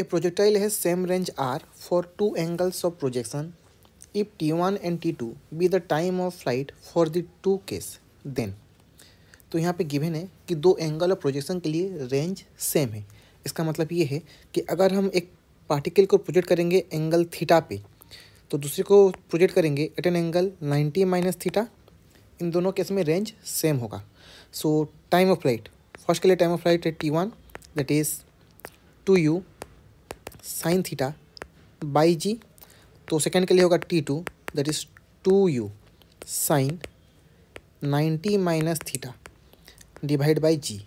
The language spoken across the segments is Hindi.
ए प्रोजेक्टाइल है same range R for two angles of projection if T one and T two be the time of flight for the two case then तो यहाँ पे गिवन है कि दो एंगल ऑफ प्रोजेक्शन के लिए रेंज सेम है इसका मतलब ये है कि अगर हम एक पार्टिकल को प्रोजेक्ट करेंगे एंगल थीटा पे तो दूसरे को प्रोजेक्ट करेंगे at an angle ninety minus theta इन दोनों केस में रेंज सेम होगा so time of flight first के लिए टाइम ऑफ फ्लाइट है T one that is two u sine theta by g तो सेकेंड के लिए होगा T two that is two u sine ninety minus theta divide by g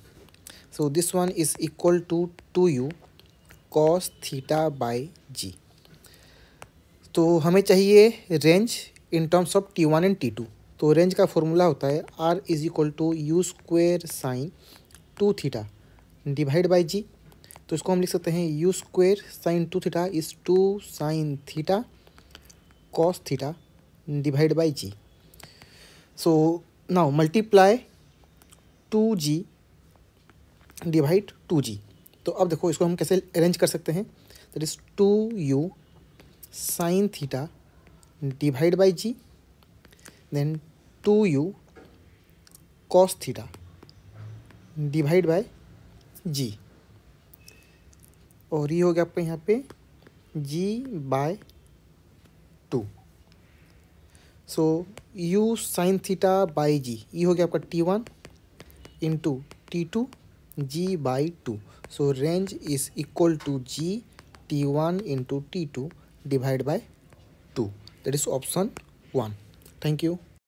so this one is equal to two u cos theta by g तो हमें चाहिए range in terms of T one and T two तो रेंज का फॉर्मूला होता है R is equal to u square sine two theta divide by g तो इसको हम लिख सकते हैं u square sine two theta is two sine theta cos theta divide by g so now multiply two g divide two g तो अब देखो इसको हम कैसे अरेंज कर सकते हैं that is two u sine theta divide by g then two u cos theta divide by g और ये हो गया आपका यहाँ पे g by two so u sine theta by g ये हो गया आपका T one into T two g by two so range is equal to g T one into T two divide by two that is option one thank you